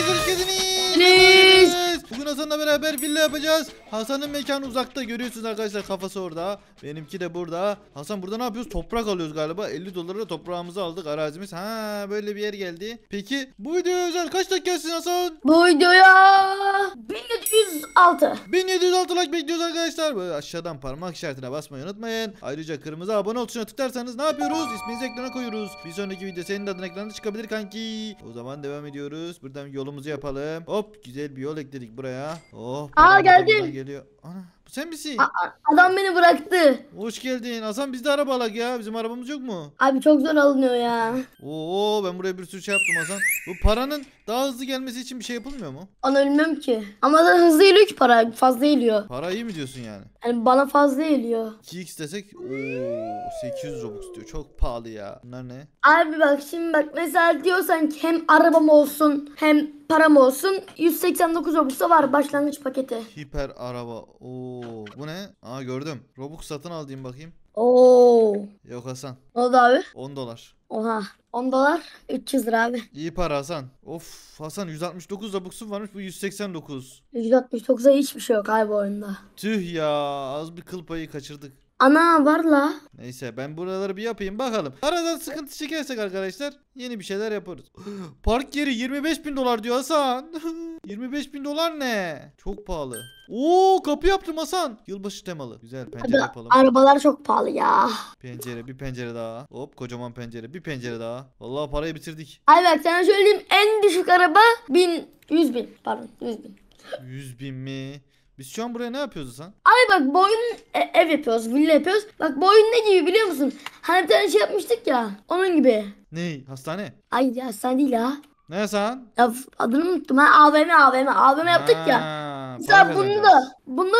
Hazel Kidney! Bugün Hasan'la beraber villa yapacağız. Hasan'ın mekanı uzakta görüyorsunuz arkadaşlar kafası orada. Benimki de burada. Hasan burada ne yapıyoruz? Toprak alıyoruz galiba. 50 dolara toprağımızı aldık arazimiz. Ha böyle bir yer geldi. Peki bu videoya özel kaç dakikasın Hasan? Bu videoya 1706. 1706 like bekliyoruz arkadaşlar. Böyle aşağıdan parmak işaretine basmayı unutmayın. Ayrıca kırmızı abone ol tuşuna tıklarsanız ne yapıyoruz? İsminizi ekrana koyuyoruz. Bir sonraki video senin adın ekranda çıkabilir kanki. O zaman devam ediyoruz. Buradan yolumuzu yapalım. Hop güzel bir yol ekledik buraya. Oh. Aa bana geldi. bana Geliyor. Ana. Sen misin? A- adam beni bıraktı. Hoş geldin. Hasan biz de araba alak ya. Bizim arabamız yok mu? Abi çok zor alınıyor ya. Oo ben buraya bir sürü şey yaptım Hasan. Bu paranın daha hızlı gelmesi için bir şey yapılmıyor mu? Ana bilmem ki. Ama da hızlı geliyor ki para. Fazla geliyor. Para iyi mi diyorsun yani? Yani bana fazla geliyor. 2x desek ooo 800 robux diyor. Çok pahalı ya. Bunlar ne? Abi bak şimdi bak mesela diyorsan ki hem arabam olsun hem param olsun 189 robux'a var başlangıç paketi. Hiper araba. Oo bu ne? Aa gördüm. Robux satın al diyeyim bakayım. Oo. Yok Hasan. Ne oldu abi? 10 dolar. Oha. 10 dolar 300 lira abi. İyi para Hasan. Of Hasan 169 Robux'un varmış bu 189. 169'a hiçbir şey yok abi bu oyunda. Tüh ya az bir kıl payı kaçırdık. Ana var la. Neyse ben buraları bir yapayım bakalım. Arada sıkıntı çekersek arkadaşlar yeni bir şeyler yaparız. Park yeri 25 bin dolar diyor Hasan. 25 bin dolar ne? Çok pahalı. Oo kapı yaptım Hasan. Yılbaşı temalı. Güzel pencere Abi, yapalım. Arabalar çok pahalı ya. Pencere bir pencere daha. Hop kocaman pencere bir pencere daha. Vallahi parayı bitirdik. Ay bak sana söyleyeyim en düşük araba 1000 100 bin pardon 100 bin. 100 bin mi? Biz şu an buraya ne yapıyoruz sen? Ay bak boyun e, ev yapıyoruz, villa yapıyoruz. Bak boyun ne gibi biliyor musun? Hani bir tane şey yapmıştık ya. Onun gibi. Ne? Hastane? Ay hastane değil ha. Ne sen? Ya adını unuttum ha AVM AVM AVM yaptık ha, ya. Mesela bunu da bunu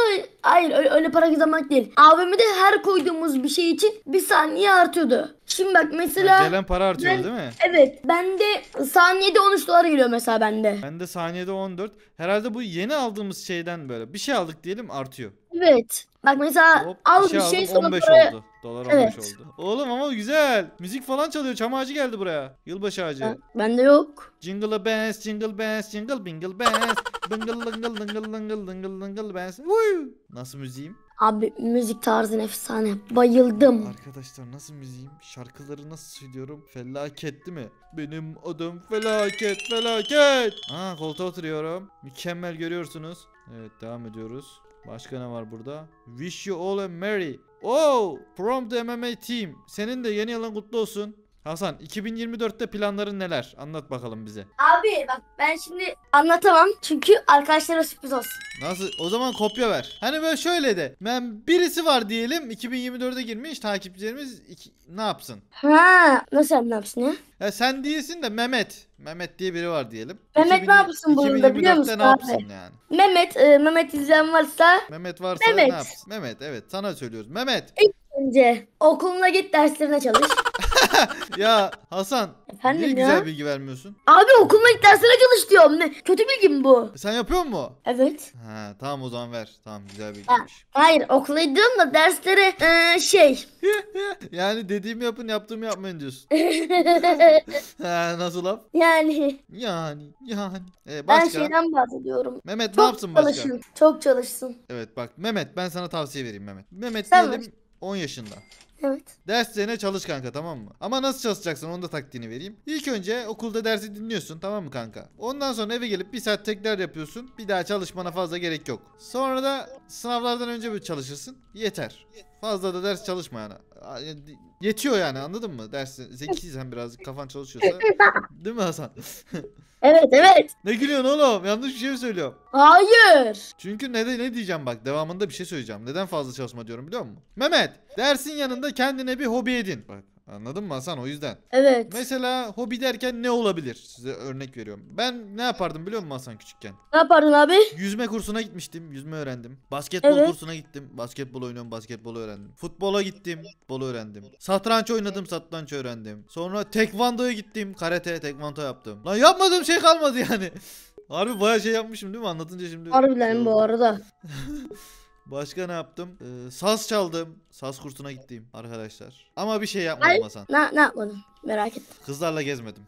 hayır öyle, öyle para kazanmak değil. AVM'de her koyduğumuz bir şey için bir saniye artıyordu. Şimdi bak mesela... Yani gelen para artıyor ben, değil mi? Evet. Bende saniyede 13 dolar geliyor mesela bende. Bende saniyede 14. Herhalde bu yeni aldığımız şeyden böyle bir şey aldık diyelim artıyor. Evet. Bak mesela Hop, al şey bir şey, aldım, sonra 15 buraya- oldu. Dolar 15 Evet. oldu. Oğlum ama güzel. Müzik falan çalıyor. Çam ağacı geldi buraya. Yılbaşı ağacı. Ben, bende yok. Jingle bass, jingle bass, jingle bingle bass, Dıngıl dıngıl dıngıl dıngıl dıngıl dıngıl bells. Vuy! Nasıl müziğim? Abi müzik tarzın efsane. Bayıldım. Arkadaşlar nasıl müziğim? Şarkıları nasıl söylüyorum? Felaket değil mi? Benim adım felaket felaket. Ha koltuğa oturuyorum. Mükemmel görüyorsunuz. Evet devam ediyoruz. Başka ne var burada? Wish you all a merry. Oh! From the MMA team. Senin de yeni yılın kutlu olsun. Hasan 2024'te planların neler? Anlat bakalım bize. Abi bak ben şimdi anlatamam çünkü arkadaşlara sürpriz olsun. Nasıl? O zaman kopya ver. Hani böyle şöyle de. Ben birisi var diyelim 2024'e girmiş takipçilerimiz iki, ne yapsın? Ha nasıl ne yapsın ya? Ya sen değilsin de Mehmet. Mehmet diye biri var diyelim. Mehmet 2000, ne yapsın bu yılda biliyor musun ne abi? yani? Mehmet, e, Mehmet izleyen varsa. Mehmet varsa Mehmet. ne yapsın? Mehmet evet sana söylüyoruz. Mehmet. İlk önce okuluna git derslerine çalış. ya Hasan. Efendim niye ya? güzel bilgi vermiyorsun? Abi okuluna ilk dersine çalış diyorum. Ne? Kötü bilgi mi bu? E, sen yapıyor mu? Evet. Ha, tamam o zaman ver. Tamam güzel bilgi. Ha, hayır okula gidiyorum da derslere ee, şey. yani dediğimi yapın yaptığımı yapmayın diyorsun. ha, nasıl laf? Yani. Yani. Yani. Ee, başka? Ben şeyden bahsediyorum. Mehmet Çok ne yapsın başka? Çok çalışsın. Evet bak Mehmet ben sana tavsiye vereyim Mehmet. Mehmet Sen diyelim 10 yaşında. Evet. Derslerine çalış kanka tamam mı? Ama nasıl çalışacaksın onu da taktiğini vereyim. İlk önce okulda dersi dinliyorsun tamam mı kanka? Ondan sonra eve gelip bir saat tekrar yapıyorsun. Bir daha çalışmana fazla gerek yok. Sonra da sınavlardan önce bir çalışırsın. Yeter. Fazla da ders çalışma yani. Yetiyor yani anladın mı? Dersin zekiysen birazcık kafan çalışıyorsa. Değil mi Hasan? evet evet. Ne gülüyorsun oğlum? Yanlış bir şey mi söylüyorum? Hayır. Çünkü ne, ne diyeceğim bak devamında bir şey söyleyeceğim. Neden fazla çalışma diyorum biliyor musun? Mehmet dersin yanında kendine bir hobi edin. Bak Anladın mı Hasan o yüzden? Evet. Mesela hobi derken ne olabilir? Size örnek veriyorum. Ben ne yapardım biliyor musun Hasan küçükken? Ne yapardın abi? Yüzme kursuna gitmiştim. Yüzme öğrendim. Basketbol Evet. kursuna gittim. Basketbol oynuyorum. Basketbolu öğrendim. Futbola gittim. Futbolu öğrendim. Satranç oynadım. Satranç öğrendim. Sonra tekvandoya gittim. Karate, tekvando yaptım. Lan yapmadığım şey kalmadı yani. Harbi bayağı şey yapmışım değil mi? Anlatınca şimdi. Harbiden şey bu arada. Başka ne yaptım? Ee, saz çaldım. Saz kurtuna gittim arkadaşlar. Ama bir şey yapmadım Hasan. Ne, ne yapmadın? Merak ettim. Kızlarla gezmedim.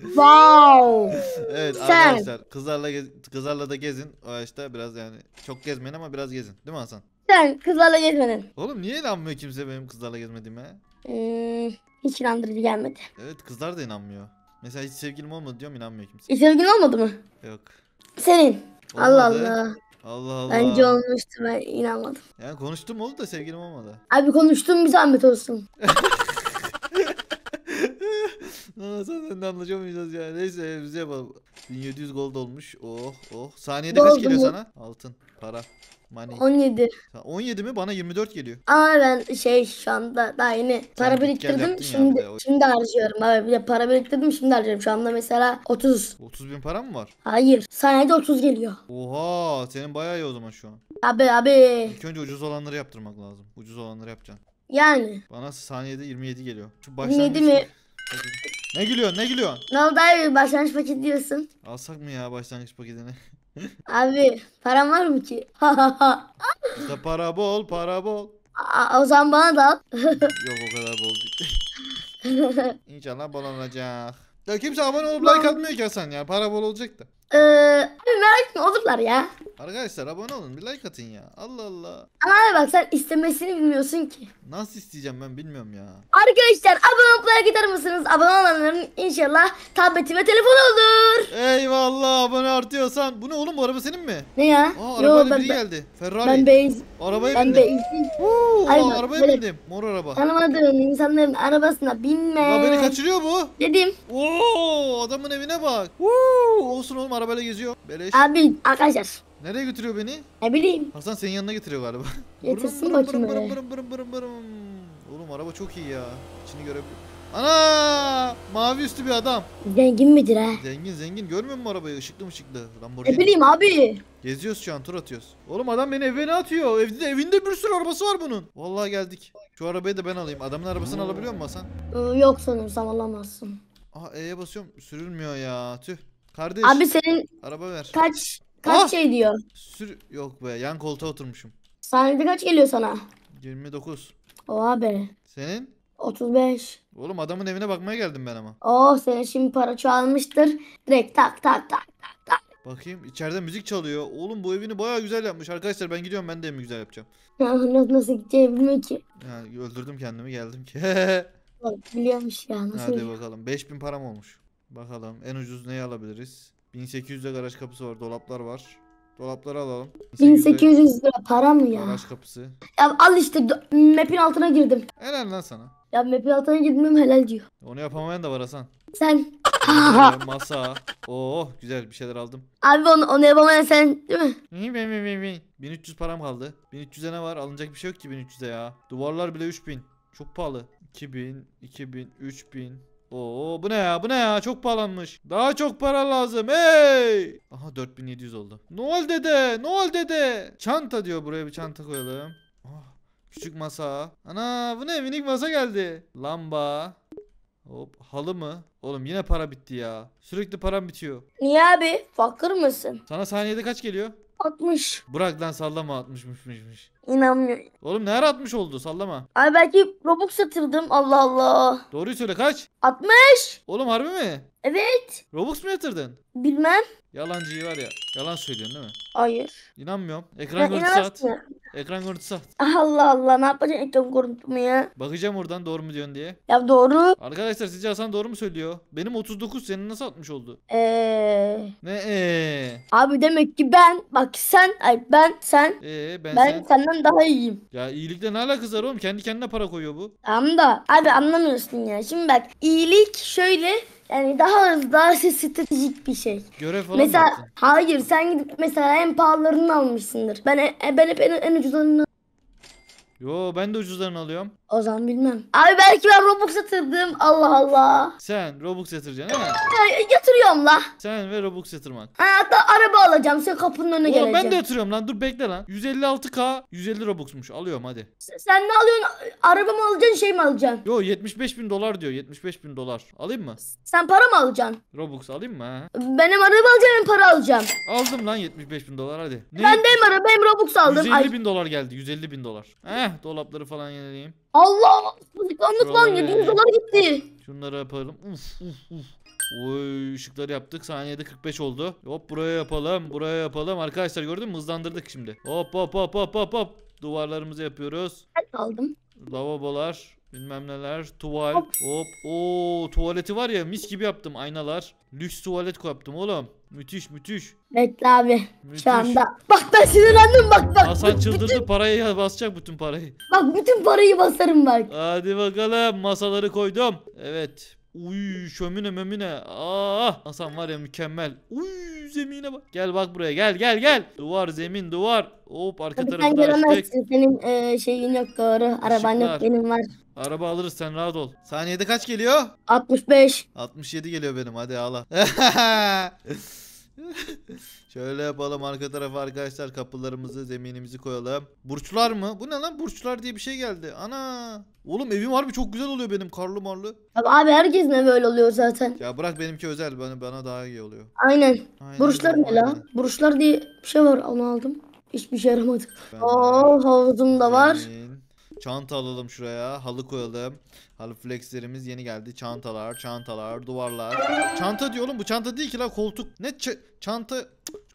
wow. evet Sen. arkadaşlar kızlarla gez, kızlarla da gezin. O yaşta biraz yani çok gezmeyin ama biraz gezin. Değil mi Hasan? Sen kızlarla gezmedin. Oğlum niye inanmıyor kimse benim kızlarla gezmediğime? Hmm, hiç inandırıcı gelmedi. Evet kızlar da inanmıyor. Mesela hiç sevgilim olmadı diyorum inanmıyor kimse. Hiç e, sevgilin olmadı mı? Yok. Senin. Olmadı. Allah Allah. Allah Allah. Bence olmuştu ben inanmadım. Ya konuştum oldu da sevgilim olmadı. Abi konuştum bir zahmet olsun. Aa, senden de anlaşamayacağız ya. Neyse bize yapalım. 1700 gold olmuş. Oh oh. Saniyede Gold kaç geliyor mu? sana? Altın, para. Money. 17. 17 mi? Bana 24 geliyor. Aa ben şey şu anda daha yeni para biriktirdim. yaptın ya Şimdi şimdi harcıyorum. Abi bir de para biriktirdim şimdi harcıyorum. Şu anda mesela 30. 30 bin para mı var? Hayır. Saniyede 30 geliyor. Oha senin bayağı iyi o zaman şu an. Abi abi. İlk önce ucuz olanları yaptırmak lazım. Ucuz olanları yapacaksın. Yani. Bana saniyede 27 geliyor. Şu 27 mi? Ne gülüyorsun ne gülüyorsun? Ne oldu abi başlangıç paket diyorsun? Alsak mı ya başlangıç paketini? Abi param var mı ki? işte para bol para bol. Aa, o zaman bana da al. Yok o kadar bol değil. İnşallah bol olacak. Ya kimse abone olup like atmıyor ki Hasan ya. Para bol olacak da. Ee, abi merak etme olurlar ya. Arkadaşlar abone olun bir like atın ya. Allah Allah. Ama abi bak sen istemesini bilmiyorsun ki. Nasıl isteyeceğim ben bilmiyorum ya. Arkadaşlar abone olup gider mısınız? Abone olanların inşallah tableti ve telefon olur. Eyvallah abone artıyorsan. Bu ne oğlum bu araba senin mi? Ne ya? Aa, arabayla Yo, biri ben, geldi. Ferrari. Ben benzin. Arabaya ben bindim. Ben Oo, arabaya böyle, bindim. Mor araba. Tanımadığın insanların arabasına binme. Ya beni kaçırıyor bu. Dedim. Oo, adamın evine bak. Oo, olsun oğlum arabayla geziyor. Beleş. Abi arkadaşlar. Nereye götürüyor beni? Ne bileyim. Hasan senin yanına getiriyor galiba. Getirsin bakayım bırım, bırım, bırım, bırım, bırım. Oğlum araba çok iyi ya. İçini görebiliyorum. Ana! Mavi üstü bir adam. Zengin midir ha? Zengin zengin. Görmüyor musun arabayı? Işıklı ışıklı? Lamborghini. Ne bileyim abi. Geziyoruz şu an tur atıyoruz. Oğlum adam beni evine atıyor. Evde, evinde bir sürü arabası var bunun. Vallahi geldik. Şu arabayı da ben alayım. Adamın arabasını alabiliyor musun Hasan? Yok sanırım. alamazsın. Aa E'ye basıyorum. Sürülmüyor ya. Tüh. Kardeş. Abi senin araba ver. Kaç kaç ah! şey diyor? Sür yok be yan koltuğa oturmuşum. Saniyede kaç geliyor sana? 29. O abi. Senin? 35. Oğlum adamın evine bakmaya geldim ben ama. Oh senin şimdi para çoğalmıştır. Direkt tak tak tak tak tak. Bakayım içeride müzik çalıyor. Oğlum bu evini baya güzel yapmış. Arkadaşlar ben gidiyorum ben de evimi güzel yapacağım. nasıl nasıl bilmiyorum ki. Yani öldürdüm kendimi geldim ki. biliyormuş ya nasıl. Hadi biliyor? bakalım 5000 param olmuş. Bakalım en ucuz neyi alabiliriz? 1800'de garaj kapısı var. Dolaplar var. Dolapları alalım. 1800 lira para mı ya? Garaj kapısı. Ya al işte map'in altına girdim. Helal lan sana. Ya map'in altına girdim helal diyor. Onu yapamayan da var Hasan. Sen. Masa. Oh güzel bir şeyler aldım. Abi onu, onu yapamayan sen değil mi? 1300 param kaldı. 1300'e ne var? Alınacak bir şey yok ki 1300'e ya. Duvarlar bile 3000. Çok pahalı. 2000, 2000, 3000. Oo bu ne ya bu ne ya çok pahalanmış. Daha çok para lazım hey. Aha 4700 oldu. ne ol dede ne ol dede. Çanta diyor buraya bir çanta koyalım. Oh, küçük masa. Ana bu ne minik masa geldi. Lamba. Hop halı mı? Oğlum yine para bitti ya. Sürekli param bitiyor. Niye abi? Fakir misin Sana saniyede kaç geliyor? 60. Burak lan sallama 60'mışmış. İnanmıyorum. Oğlum ne ara 60 oldu sallama. Abi belki Robux yatırdım Allah Allah. Doğruyu söyle kaç? 60. Oğlum harbi mi? Evet. Robux mu yatırdın? Bilmem. Yalancıyı var ya. Yalan söylüyorsun değil mi? Hayır. İnanmıyorum. Ekran görüntüsü at. Ekran görüntüsü at. Allah Allah ne yapacaksın ekran görüntümü ya? Bakacağım oradan doğru mu diyorsun diye. Ya doğru. Arkadaşlar sizce Hasan doğru mu söylüyor? Benim 39 senin nasıl atmış oldu? Ee, Ne ee? abi demek ki ben bak sen ay ben sen Ee ben, ben sen. senden daha iyiyim. Ya iyilikle ne alakası var oğlum? Kendi kendine para koyuyor bu. Tamam da abi anlamıyorsun ya. Şimdi bak iyilik şöyle yani daha hızlı, daha şey, stratejik bir şey. Görev falan Mesela mı hayır sen gidip mesela en pahalılarını almışsındır. Ben e, ben hep en, en ucuzlarını Yo ben de ucuzlarını alıyorum. O zaman bilmem. Abi belki ben Robux yatırdım. Allah Allah. Sen Robux yatıracaksın değil mi? Ya, yatırıyorum la. Sen ve Robux yatırmak. Ha, hatta araba alacağım. Sen kapının önüne Oğlum, ben de yatırıyorum lan. Dur bekle lan. 156k 150 Robux'muş. Alıyorum hadi. S- Sen ne alıyorsun? Araba mı alacaksın şey mi alacaksın? Yo 75 bin dolar diyor. 75 bin dolar. Alayım mı? Sen para mı alacaksın? Robux alayım mı? ha? Ben araba alacağım hem para alacağım. Aldım lan 75 bin dolar hadi. Ne? Ben de hem araba hem Robux aldım. 150 Ay. bin dolar geldi. 150 bin dolar. Heh Heh dolapları falan yenileyim. Allah! Sıkanlık lan Şuraları 700 dolar gitti. Şunları yapalım. Uf, uf, uf. Oy ışıkları yaptık. Saniyede 45 oldu. Hop buraya yapalım. Buraya yapalım. Arkadaşlar gördün mü? Hızlandırdık şimdi. Hop hop hop hop hop hop. Duvarlarımızı yapıyoruz. Ben aldım. Lavabolar. Bilmem neler. Tuval. Hop. Hop. tuvaleti var ya mis gibi yaptım. Aynalar. Lüks tuvalet yaptım oğlum. Müthiş müthiş. Bekle abi. Müthiş. Şu anda. Bak ben sinirlendim bak bak. Hasan çıldırdı bütün... parayı basacak bütün parayı. Bak bütün parayı basarım bak. Hadi bakalım masaları koydum. Evet Uy şömine memine. Ah Hasan var ya mükemmel. Uy zemine bak. Gel bak buraya gel gel gel. Duvar zemin duvar. Hop arka Tabii tarafı açtık. Senin e, şeyin yok doğru. Araban yok benim var. Araba alırız sen rahat ol. Saniyede kaç geliyor? 65. 67 geliyor benim hadi ağla. Şöyle yapalım arka tarafa arkadaşlar kapılarımızı zeminimizi koyalım. Burçlar mı? Bu ne lan burçlar diye bir şey geldi. Ana. Oğlum evim harbi çok güzel oluyor benim karlı marlı. Abi, abi herkesin evi öyle oluyor zaten. Ya bırak benimki özel bana, bana daha iyi oluyor. Aynen. Aynen burçlar ne lan? Burçlar diye bir şey var onu aldım. Hiçbir şey yaramadı. Ben... Oo havuzum da var. Yani... Çanta alalım şuraya. Halı koyalım. Halı flexlerimiz yeni geldi. Çantalar, çantalar, duvarlar. Çanta diyor oğlum. Bu çanta değil ki la koltuk. Ne çanta?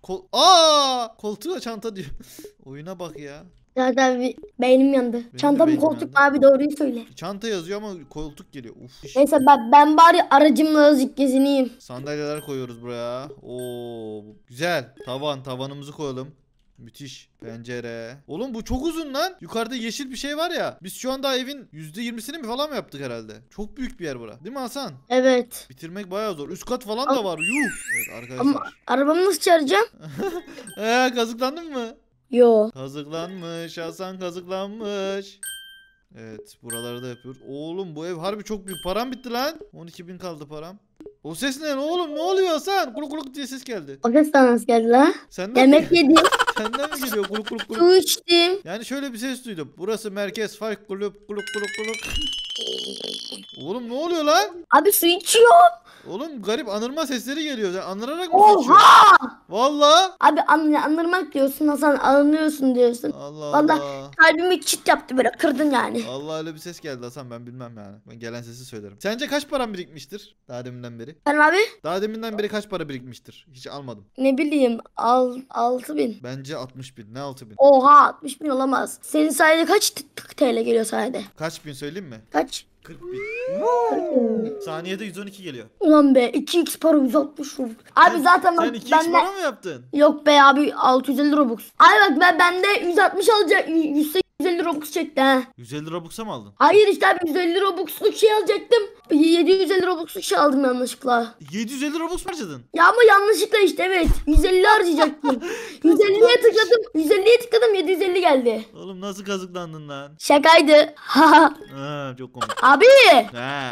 Kol Aa! Koltuğa çanta diyor. Oyuna bak ya. Zaten bir beynim yandı. Benim Çantam beynim koltuk yandı. abi doğruyu söyle. Çanta yazıyor ama koltuk geliyor. Uf. Neyse ben, ben bari aracımla azıcık gezineyim. Sandalyeler koyuyoruz buraya. Oo güzel. Tavan tavanımızı koyalım. Müthiş. Pencere. Oğlum bu çok uzun lan. Yukarıda yeşil bir şey var ya. Biz şu anda evin %20'sini mi falan mı yaptık herhalde? Çok büyük bir yer bura. Değil mi Hasan? Evet. Bitirmek bayağı zor. Üst kat falan da var. Yuh. Evet arkadaşlar. Ama arabamı nasıl çağıracağım? Eee kazıklandın mı? Yo. Kazıklanmış. Hasan kazıklanmış. Evet buraları da yapıyoruz. Oğlum bu ev harbi çok büyük. Param bitti lan. 12 bin kaldı param. O ses ne oğlum ne oluyor sen? Kuluk kuluk diye ses geldi. O ses de nasıl geldi lan? Sen de Yemek yedim. Senden mi geliyor kuluk kuluk kuluk? Su içtim. Yani şöyle bir ses duydum. Burası merkez fark kuluk kuluk kuluk kuluk. Oğlum ne oluyor lan? Abi su içiyorum. Oğlum garip anırma sesleri geliyor. Sen anırarak mı Oha! geçiyor? Valla. Abi an anırmak diyorsun Hasan anlıyorsun diyorsun. Allah Allah. Kalbimi çit yaptı böyle kırdın yani. Allah öyle bir ses geldi Hasan ben bilmem yani. Ben gelen sesi söylerim. Sence kaç param birikmiştir? Daha deminden beri. Ben abi Daha deminden beri kaç para birikmiştir? Hiç almadım. ne bileyim al, altı bin. Bence Bence 60 bin. Ne 6 bin? Oha 60 bin olamaz. Senin sayede kaç t- t- TL geliyor sayede? Kaç bin söyleyeyim mi? Kaç? 40 bin. Saniyede 112 geliyor. Ulan be 2x para 160 Robux. Abi Sen- zaten Sen 2x bende... para mı yaptın? Yok be abi 650 Robux. Abi bak ben bende 160 alacak 180 150 Robux çekti ha. 150 Robux'a mı aldın? Hayır işte abi 150 Robux'luk şey alacaktım. 750 Robux'luk şey aldım yanlışlıkla. 750 Robux mu harcadın? Ya ama yanlışlıkla işte evet. 150 harcayacaktım. 150'ye tıkladım. 150'ye tıkladım 750 geldi. Oğlum nasıl kazıklandın lan? Şakaydı. ha, çok komik. Abi. He.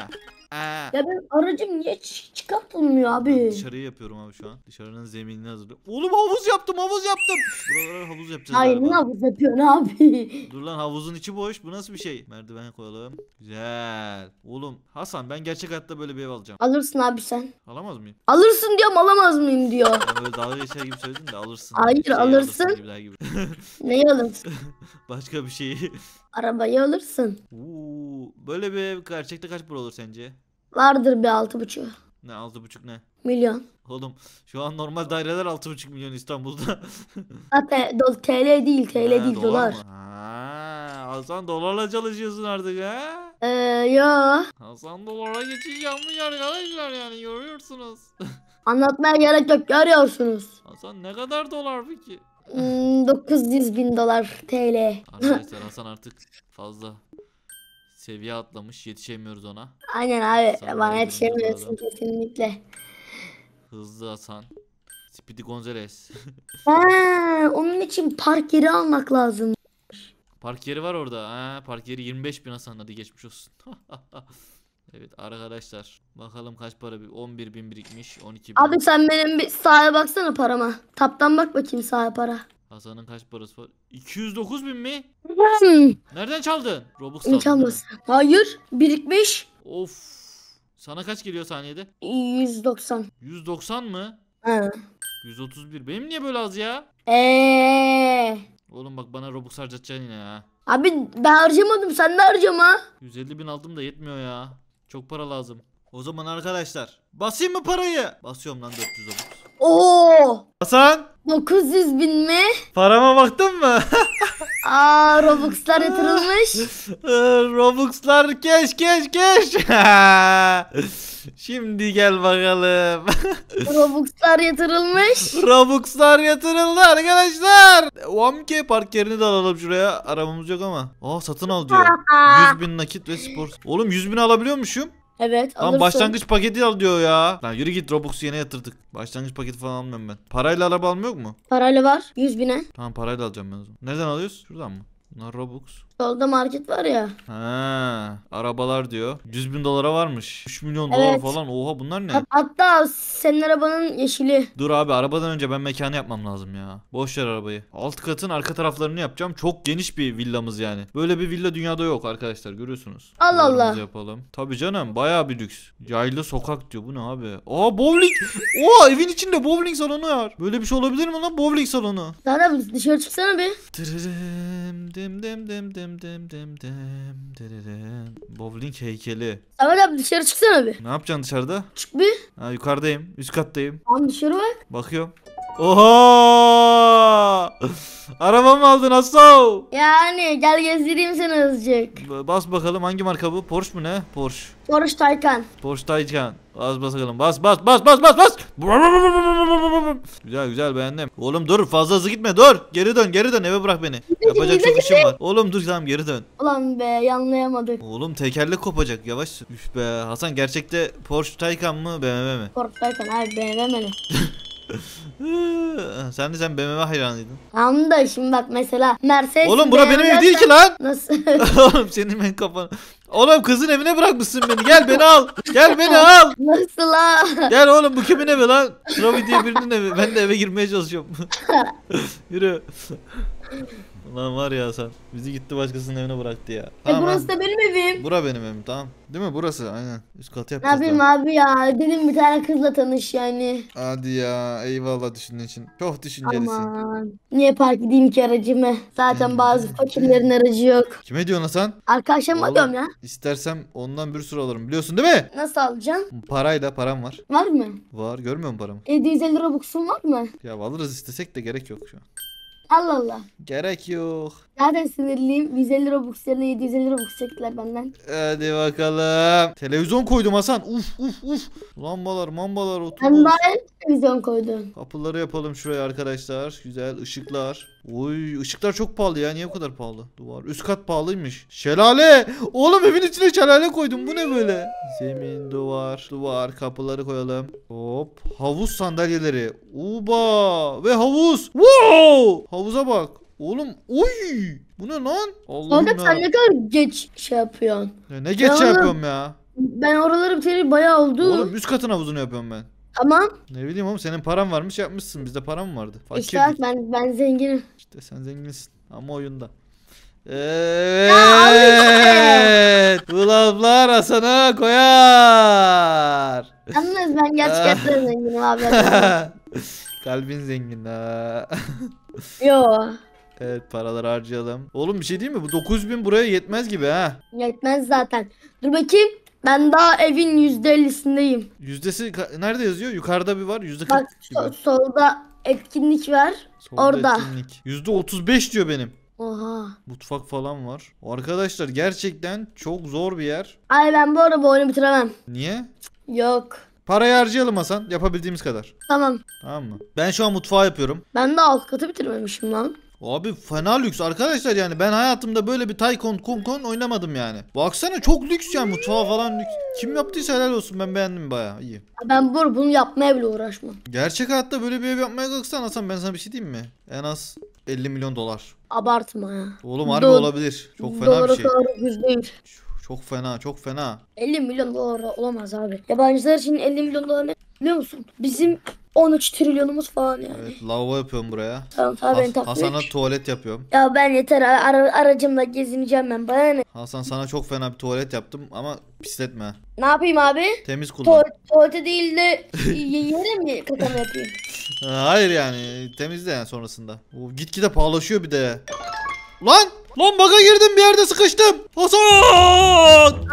Aa. Ya ben aracım niye ç- çıkartılmıyor abi? Dışarıyı yapıyorum abi şu an. Dışarının zeminini hazırlıyorum. Oğlum havuz yaptım havuz yaptım. Buralara havuz yapacağız Hayır ne galiba. yapıyorsun abi? Dur lan havuzun içi boş. Bu nasıl bir şey? Merdiven koyalım. Güzel. Oğlum Hasan ben gerçek hayatta böyle bir ev alacağım. Alırsın abi sen. Alamaz mıyım? Alırsın diyorum alamaz mıyım diyor. Ben böyle dalga geçer gibi söyledim de alırsın. Hayır, Şey, alırsın. gibiler gibi. Neyi alırsın? Başka bir şeyi. Arabayı alırsın. Oo, böyle bir ev gerçekte kaç para olur sence? Vardır bir altı buçuk. Ne altı buçuk ne? Milyon. Oğlum şu an normal daireler altı buçuk milyon İstanbul'da. Ate do- TL değil TL He, değil dolar. dolar. Ha, Hasan dolarla çalışıyorsun artık ha? Ee, ya. Hasan dolara geçiş mi arkadaşlar yani görüyorsunuz. Anlatmaya gerek yok görüyorsunuz. Hasan ne kadar dolar bu ki? Hmm, 900 bin dolar TL. Arkadaşlar Hasan artık fazla seviye atlamış yetişemiyoruz ona. Aynen abi Sana bana yetişemiyorsun kesinlikle. Hızlı Hasan. Speedy Gonzales. ha, onun için park yeri almak lazım. Park yeri var orada. Ha, park yeri 25 bin Hasan hadi geçmiş olsun. Evet arkadaşlar bakalım kaç para bir 11 bin birikmiş 12 bin. Abi sen benim bir sağa baksana parama. Taptan bak bakayım sağa para. Hasan'ın kaç parası var? 209 bin mi? Hmm. Nereden çaldın? Robux çaldın. Hayır birikmiş. Of. Sana kaç geliyor saniyede? 190. 190 mı? Hı. 131. Benim niye böyle az ya? Eee. Oğlum bak bana Robux harcatacaksın yine ya. Abi ben harcamadım sen de harcama. 150 bin aldım da yetmiyor ya. Çok para lazım. O zaman arkadaşlar basayım mı parayı? Basıyorum lan 400 olur. Oo! Hasan 900 bin mi? parama baktın mı? Aa Robux'lar yatırılmış. Robux'lar keş keş keş. Şimdi gel bakalım. Robuxlar yatırılmış. Robuxlar yatırıldı arkadaşlar. Wamke park yerini de alalım şuraya. Arabamız yok ama. Aa satın al diyor. 100 bin nakit ve spor. Oğlum 100 bin alabiliyormuşum. Evet Tam alırsın. başlangıç paketi al diyor ya. Lan yürü git Robux'u yine yatırdık. Başlangıç paketi falan almıyorum ben. Parayla araba almıyor mu? Parayla var 100 bine. Tamam parayla alacağım ben o zaman. Nereden alıyoruz? Şuradan mı? Bunlar Robux. Solda market var ya. Ha, arabalar diyor. 100 bin dolara varmış. 3 milyon dolar falan. Oha bunlar ne? Hatta senin arabanın yeşili. Dur abi arabadan önce ben mekanı yapmam lazım ya. Boş ver arabayı. Alt katın arka taraflarını yapacağım. Çok geniş bir villamız yani. Böyle bir villa dünyada yok arkadaşlar görüyorsunuz. Allah Allah. yapalım. Tabii canım Baya bir lüks. Yaylı sokak diyor. Bu ne abi? Aa bowling. Oha evin içinde bowling salonu var. Böyle bir şey olabilir mi lan bowling salonu? Sana dışarı çıksana bir. Dırırım, dim dim dim dim dım dım dım dım dırırım. Bowling heykeli. Samet abi dışarı çıksana bir. Ne yapacaksın dışarıda? Çık bir. Ha yukarıdayım. Üst kattayım. Lan dışarı bak. Bakıyorum. Oha! Arabamı aldın Aslav. Yani gel gezdireyim seni azıcık. Bas bakalım hangi marka bu? Porsche mu ne? Porsche. Porsche Taycan. Porsche Taycan. Bas bas bakalım. Bas bas bas bas bas bas. Güzel güzel beğendim. Oğlum dur fazla hızlı gitme dur. Geri dön geri dön eve bırak beni. Yapacak çok işim var. Oğlum dur tamam geri dön. Ulan be yanlayamadık. Oğlum tekerlek kopacak yavaş. Üf be Hasan gerçekte Porsche Taycan mı BMW mi? Porsche Taycan abi BMW beğenemedim sen de sen BMW hayranıydın. Tamam da şimdi bak mesela Mercedes Oğlum bura benim ev değil ki lan. Nasıl? Oğlum senin ben kafanı. Oğlum kızın evine bırakmışsın beni. Gel beni al. Gel beni al. Nasıl la? Gel oğlum bu kimin evi lan? Travi diye birinin evi. Ben de eve girmeye çalışıyorum. Yürü. Lan var ya sen. Bizi gitti başkasının evine bıraktı ya. E, tamam, e burası da benim evim. Bura benim evim tamam. Değil mi burası? Aynen. Üst katı yapacağız. Ne yapayım abi ya? Dedim bir tane kızla tanış yani. Hadi ya. Eyvallah düşündüğün için. Çok düşüncelisin. Aman. Niye park edeyim ki aracımı? Zaten hmm. bazı fakirlerin aracı yok. Kime diyorsun Hasan? Arkadaşlarıma diyorum ya. İstersem ondan bir sürü alırım. Biliyorsun değil mi? Nasıl alacaksın? Parayla param var. Var mı? Var. Görmüyor musun paramı? 750 Robux'un var mı? Ya alırız istesek de gerek yok şu an. Allah Allah. Gerek yok. Zaten sinirliyim. 150 Robux yerine 750 Robux çektiler benden. Hadi bakalım. Televizyon koydum Hasan. Uf uf uf. Lambalar mambalar otur. Ben bari televizyon koydum. Kapıları yapalım şuraya arkadaşlar. Güzel ışıklar. Oy ışıklar çok pahalı ya. Niye bu kadar pahalı? Duvar. Üst kat pahalıymış. Şelale. Oğlum evin içine şelale koydum. Bu ne böyle? Zemin, duvar, duvar, kapıları koyalım. Hop. Havuz sandalyeleri. Uba. Ve havuz. Wow. Havuza bak. Oğlum oy bu ne lan? Allah'ım Kanka sen ne kadar geç şey yapıyorsun. Ya ne geç ya şey yapıyorum ya? Ben oraları biteli bayağı oldu. Oğlum üst katın havuzunu yapıyorum ben. Tamam. Ne bileyim oğlum senin paran varmış yapmışsın. Bizde param vardı. Fakir. işte ben, ben zenginim. İşte sen zenginsin ama oyunda. Evet. Ulavlar Hasan'a koyar. Yalnız ben gerçekten zenginim abi. Kalbin zengin ha. Yo. evet paraları harcayalım. Oğlum bir şey değil mi? Bu 9000 buraya yetmez gibi ha. Yetmez zaten. Dur bakayım. Ben daha evin yüzde ellisindeyim. Yüzdesi nerede yazıyor? Yukarıda bir var. Yüzde Bak so- gibi. solda etkinlik var. Solda orada. etkinlik. Yüzde otuz beş diyor benim. Oha. Mutfak falan var. Arkadaşlar gerçekten çok zor bir yer. Ay ben bu arada bu oyunu bitiremem. Niye? Yok. Parayı harcayalım Hasan. Yapabildiğimiz kadar. Tamam. Tamam mı? Ben şu an mutfağı yapıyorum. Ben de alt katı bitirmemişim lan. Abi fena lüks arkadaşlar yani ben hayatımda böyle bir Taikon Konkon oynamadım yani. Baksana çok lüks yani mutfağı falan lüks. Kim yaptıysa helal olsun ben beğendim baya iyi. Ben bunu, bunu yapmaya bile uğraşma. Gerçek hayatta böyle bir ev yapmaya kalksan Hasan ben sana bir şey diyeyim mi? En az 50 milyon dolar. Abartma ya. Oğlum harbi Do olabilir. Çok fena bir şey. çok fena çok fena. 50 milyon dolar olamaz abi. Yabancılar için 50 milyon dolar ne biliyor musun? Bizim 13 trilyonumuz falan yani. Evet lavabo yapıyorum buraya. Tamam Has Hasan'a tuvalet yapıyorum. Ya ben yeter ara aracımla gezineceğim ben bana ne? Hasan sana çok fena bir tuvalet yaptım ama pisletme. Ne yapayım abi? Temiz kullan. Tuval tuvalete değil de yere mi kakamı yapayım? Hayır yani temizle yani sonrasında. Gitgide pahalaşıyor bir de. Lan! Lan baga girdim bir yerde sıkıştım. Hasan!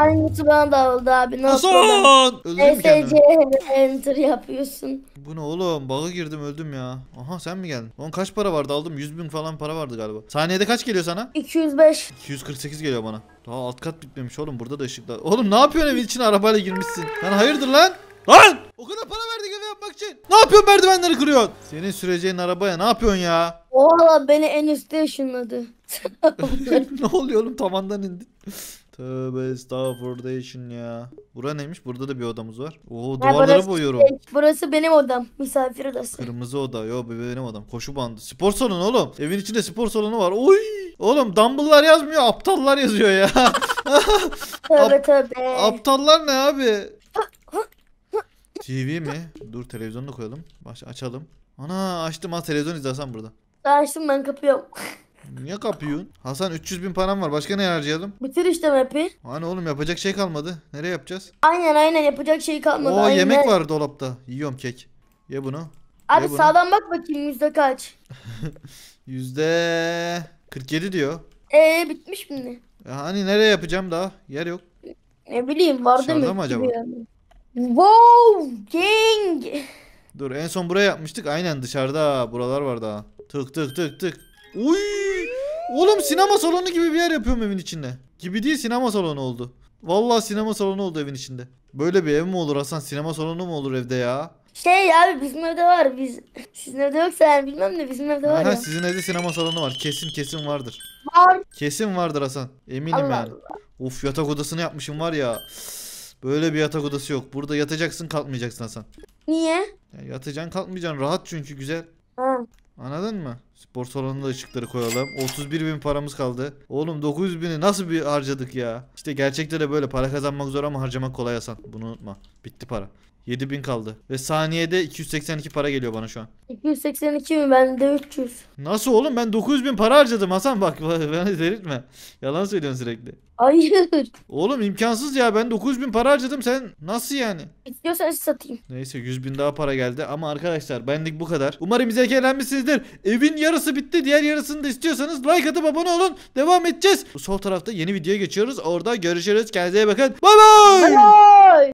Aynısı bana da oldu abi. Nasıl Hasan! Öldün enter yapıyorsun. Bu ne oğlum? Baga girdim öldüm ya. Aha sen mi geldin? Lan kaç para vardı aldım? 100 bin falan para vardı galiba. Saniyede kaç geliyor sana? 205. 248 geliyor bana. Daha alt kat bitmemiş oğlum. Burada da ışıklar. Oğlum ne yapıyorsun evin içine arabayla girmişsin? Lan hayırdır lan? Lan! O kadar para verdik evi yapmak için. Ne yapıyorsun merdivenleri kırıyorsun? Senin süreceğin arabaya ne yapıyorsun ya? Oha beni en üstte ışınladı. ne oluyor oğlum tavandan indin. Tövbe estağfurullah ya. Bura neymiş? Burada da bir odamız var. Oo duvarlara boyuyorum. Şey, burası benim odam. Misafir odası. Kırmızı oda. Yo benim odam. Koşu bandı. Spor salonu oğlum. Evin içinde spor salonu var. Oy! Oğlum dumbbell'lar yazmıyor. Aptallar yazıyor ya. tövbe tövbe. Aptallar ne abi? TV mi? Dur televizyonu da koyalım. Baş açalım. Ana açtım ha televizyon izlesem burada. Ben açtım ben kapıyorum. Niye kapıyorsun? Hasan 300 bin param var. Başka ne harcayalım? Bitir işte map'i. Hani oğlum yapacak şey kalmadı. Nereye yapacağız? Aynen aynen yapacak şey kalmadı. Oo aynen. yemek var dolapta. Yiyorum kek. Ye bunu. Abi Ye bunu. sağdan bak bakayım yüzde kaç. yüzde 47 diyor. Ee bitmiş mi? ne? hani nereye yapacağım daha? Yer yok. Ne bileyim vardı Dışarıda mı? mı acaba? Yani. Wow gang. Dur en son buraya yapmıştık. Aynen dışarıda. Buralar var daha. Tık tık tık tık. Uy! Oğlum sinema salonu gibi bir yer yapıyorum evin içinde. Gibi değil sinema salonu oldu. Vallahi sinema salonu oldu evin içinde. Böyle bir ev mi olur Hasan? Sinema salonu mu olur evde ya? Şey abi bizim evde var. Biz sizin evde yoksa yani bilmem de bizim evde var Aha, ya. Sizin evde sinema salonu var. Kesin kesin vardır. Var. Kesin vardır Hasan. Eminim Allah yani. Allah. Of yatak odasını yapmışım var ya. Böyle bir yatak odası yok. Burada yatacaksın kalkmayacaksın Hasan. Niye? Yani yatacaksın kalkmayacaksın. Rahat çünkü güzel. Anladın mı? Spor salonunda ışıkları koyalım. 31 bin paramız kaldı. Oğlum 900 bini nasıl bir harcadık ya? İşte gerçekte de böyle para kazanmak zor ama harcamak kolay Hasan. Bunu unutma. Bitti para. 7000 kaldı. Ve saniyede 282 para geliyor bana şu an. 282 mi? ben de 300. Nasıl oğlum? Ben 9000 para harcadım Hasan bak. Beni delirtme. Yalan söylüyorsun sürekli. Hayır. Oğlum imkansız ya. Ben 9000 para harcadım. Sen nasıl yani? İstiyorsan satayım. Neyse 100 bin daha para geldi. Ama arkadaşlar benlik bu kadar. Umarım zevk eğlenmişsinizdir. Evin yarısı bitti. Diğer yarısını da istiyorsanız like atıp abone olun. Devam edeceğiz. Bu sol tarafta yeni videoya geçiyoruz. Orada görüşürüz. Kendinize iyi bakın. Bye bye. bye, bye.